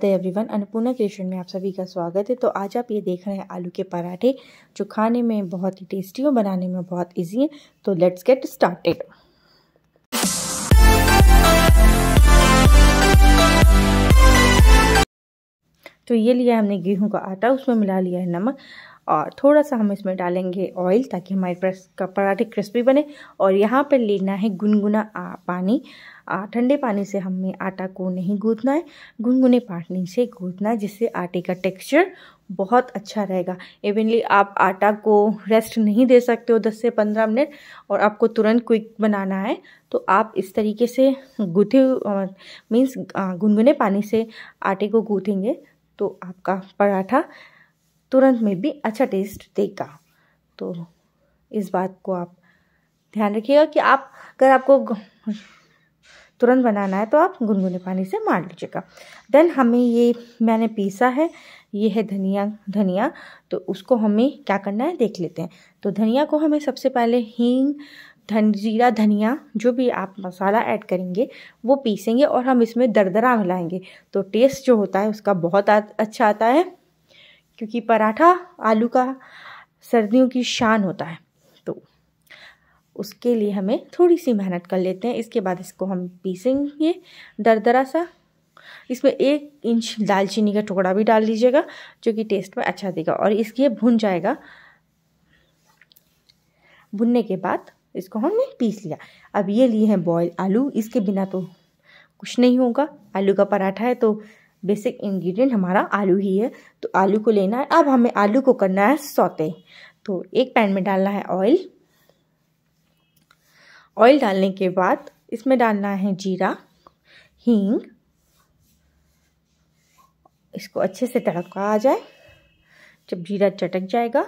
तो everyone Annapurna creation में आप सभी का स्वागत है तो आज आप ये देख रहे हैं आलू के पराठे जो खाने में बहुत ही टेस्टी और बनाने में बहुत इजी है तो लेट्स गेट स्टार्टेड तो ये लिया हमने गेहूं का आटा उसमें मिला लिया है नमक और थोड़ा सा हम इसमें डालेंगे ऑयल ताकि हमारे पराठे क्रिस्पी बने और यहाँ पर लेना है गुनगुना पानी ठंडे पानी से हमें आटा को नहीं गूंदना है गुनगुने पानी से गूंदना है जिससे आटे का टेक्सचर बहुत अच्छा रहेगा इवनली आप आटा को रेस्ट नहीं दे सकते हो 10 से 15 मिनट और आपको तुरंत क्विक बनाना है तो आप इस तरीके से गूथे मीन्स गुनगुने पानी से आटे को गूँथेंगे तो आपका पराठा तुरंत में भी अच्छा टेस्ट देगा तो इस बात को आप ध्यान रखिएगा कि आप अगर आपको तुरंत बनाना है तो आप गुनगुने पानी से मार लीजिएगा देन हमें ये मैंने पीसा है ये है धनिया धनिया तो उसको हमें क्या करना है देख लेते हैं तो धनिया को हमें सबसे पहले हींग धन जीरा धनिया जो भी आप मसाला ऐड करेंगे वो पीसेंगे और हम इसमें दरदरा मिलाएंगे तो टेस्ट जो होता है उसका बहुत अच्छा आता है क्योंकि पराठा आलू का सर्दियों की शान होता है उसके लिए हमें थोड़ी सी मेहनत कर लेते हैं इसके बाद इसको हम पीसेंगे दरदरा सा इसमें एक इंच दालचीनी का टुकड़ा भी डाल दीजिएगा जो कि टेस्ट में अच्छा देगा और इसके भुन जाएगा भुनने के बाद इसको हमने पीस लिया अब ये लिए हैं बॉयल आलू इसके बिना तो कुछ नहीं होगा आलू का पराठा है तो बेसिक इंग्रेडिएंट हमारा आलू ही है तो आलू को लेना है अब हमें आलू को करना है सौते तो एक पैन में डालना है ऑयल ऑयल डालने के बाद इसमें डालना है जीरा हींग इसको अच्छे से तड़का आ जाए जब जीरा चटक जाएगा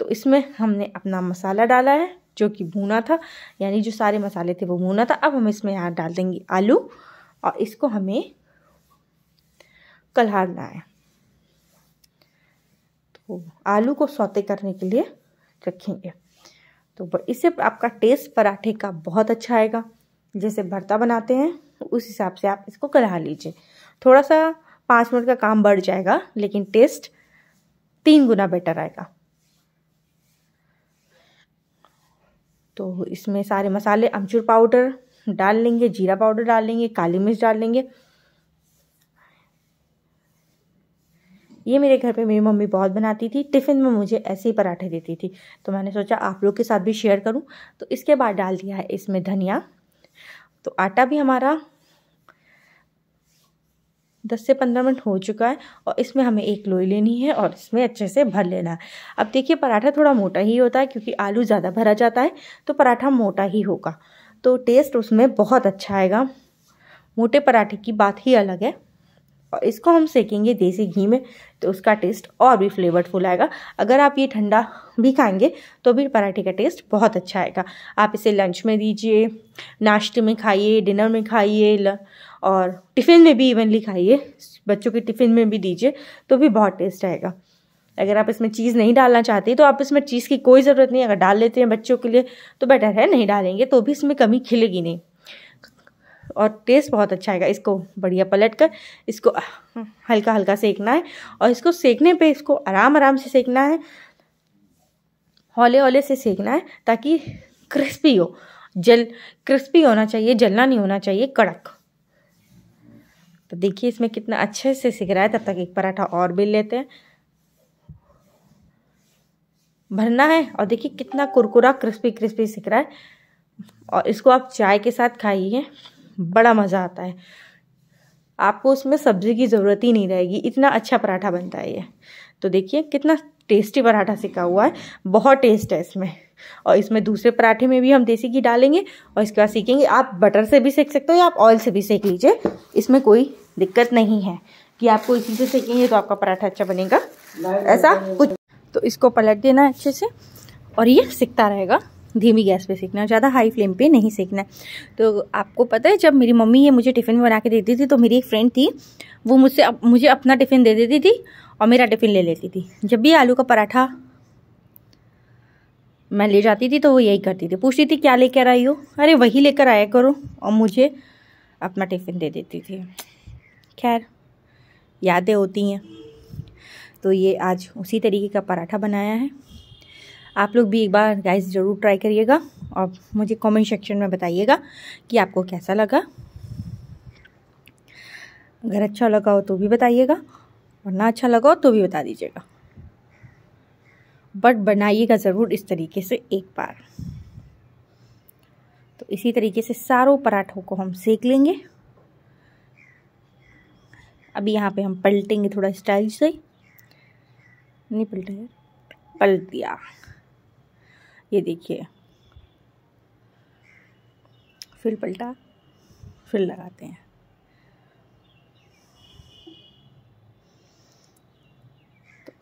तो इसमें हमने अपना मसाला डाला है जो कि भूना था यानी जो सारे मसाले थे वो भूना था अब हम इसमें यहाँ डाल देंगे आलू और इसको हमें कलहारना है तो आलू को सौते करने के लिए रखेंगे तो इससे आपका टेस्ट पराठे का बहुत अच्छा आएगा जैसे भरता बनाते हैं उस हिसाब से आप इसको कढ़ा लीजिए थोड़ा सा पाँच मिनट का काम बढ़ जाएगा लेकिन टेस्ट तीन गुना बेटर आएगा तो इसमें सारे मसाले अमचूर पाउडर डाल लेंगे जीरा पाउडर डाल लेंगे काली मिर्च डाल लेंगे ये मेरे घर पे मेरी मम्मी बहुत बनाती थी टिफ़िन में मुझे ऐसे ही पराठे देती थी तो मैंने सोचा आप लोग के साथ भी शेयर करूँ तो इसके बाद डाल दिया है इसमें धनिया तो आटा भी हमारा दस से पंद्रह मिनट हो चुका है और इसमें हमें एक लोई लेनी है और इसमें अच्छे से भर लेना है अब देखिए पराठा थोड़ा मोटा ही होता है क्योंकि आलू ज़्यादा भरा जाता है तो पराठा मोटा ही होगा तो टेस्ट उसमें बहुत अच्छा आएगा मोटे पराठे की बात ही अलग है और इसको हम सेकेंगे देसी घी में तो उसका टेस्ट और भी फ्लेवरफुल आएगा अगर आप ये ठंडा भी खाएंगे तो भी पराठे का टेस्ट बहुत अच्छा आएगा आप इसे लंच में दीजिए नाश्ते में खाइए डिनर में खाइए और टिफ़िन में भी इवनली खाइए बच्चों के टिफ़िन में भी दीजिए तो भी बहुत टेस्ट आएगा अगर आप इसमें चीज़ नहीं डालना चाहते तो आप इसमें चीज़ की कोई ज़रूरत नहीं अगर डाल लेते हैं बच्चों के लिए तो बेटर है नहीं डालेंगे तो भी इसमें कमी खिलेगी नहीं और टेस्ट बहुत अच्छा आएगा इसको बढ़िया पलट कर इसको हल्का हल्का सेकना है और इसको सेकने पे इसको आराम आराम से सेकना है हौले हौले से सेकना है ताकि क्रिस्पी हो जल क्रिस्पी होना चाहिए जलना नहीं होना चाहिए कड़क तो देखिए इसमें कितना अच्छे से सिक रहा है तब तक एक पराठा और बेल लेते हैं भरना है और देखिए कितना कुरकुरा क्रिस्पी क्रिस्पी सिक रहा है और इसको आप चाय के साथ खाइए बड़ा मज़ा आता है आपको उसमें सब्ज़ी की ज़रूरत ही नहीं रहेगी इतना अच्छा पराठा बनता है ये तो देखिए कितना टेस्टी पराठा सिका हुआ है बहुत टेस्ट है इसमें और इसमें दूसरे पराठे में भी हम देसी घी डालेंगे और इसके बाद सीखेंगे आप बटर से भी सेक सकते हो या आप ऑयल से भी सेक लीजिए इसमें कोई दिक्कत नहीं है कि आपको इसी से सेकेंगे तो आपका पराठा अच्छा बनेगा ऐसा कुछ तो इसको पलट देना अच्छे से और ये सिकता रहेगा धीमी गैस पे सेकना है ज़्यादा हाई फ्लेम पे नहीं सेकना है तो आपको पता है जब मेरी मम्मी ये मुझे टिफ़िन में बना के देती थी तो मेरी एक फ्रेंड थी वो मुझसे अप, मुझे अपना टिफ़िन दे देती थी और मेरा टिफ़िन ले लेती थी जब भी आलू का पराठा मैं ले जाती थी तो वो यही करती थी पूछती थी क्या लेकर आई हो अरे वही लेकर आया करो और मुझे अपना टिफ़िन दे देती थी खैर यादें होती हैं तो ये आज उसी तरीके का पराठा बनाया है आप लोग भी एक बार गाइस ज़रूर ट्राई करिएगा और मुझे कमेंट सेक्शन में बताइएगा कि आपको कैसा लगा अगर अच्छा लगा हो तो भी बताइएगा और ना अच्छा लगा हो तो भी बता दीजिएगा बट बनाइएगा ज़रूर इस तरीके से एक बार तो इसी तरीके से सारों पराठों को हम सेक लेंगे अभी यहाँ पे हम पलटेंगे थोड़ा स्टाइल से नहीं पलटेंगे पलट दिया ये देखिए फिर पलटा फिर लगाते हैं तो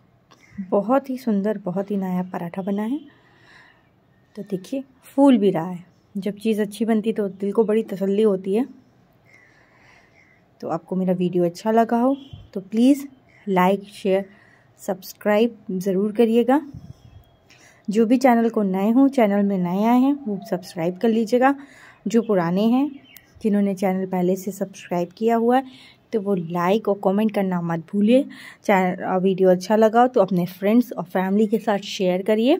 बहुत ही सुंदर बहुत ही नया पराठा बना है तो देखिए फूल भी रहा है जब चीज़ अच्छी बनती तो दिल को बड़ी तसल्ली होती है तो आपको मेरा वीडियो अच्छा लगा हो तो प्लीज़ लाइक शेयर सब्सक्राइब ज़रूर करिएगा जो भी चैनल को नए हों चैनल में नए आए हैं वो सब्सक्राइब कर लीजिएगा जो पुराने हैं जिन्होंने चैनल पहले से सब्सक्राइब किया हुआ है तो वो लाइक और कमेंट करना मत भूलिए चैनल वीडियो अच्छा लगा तो अपने फ्रेंड्स और फैमिली के साथ शेयर करिए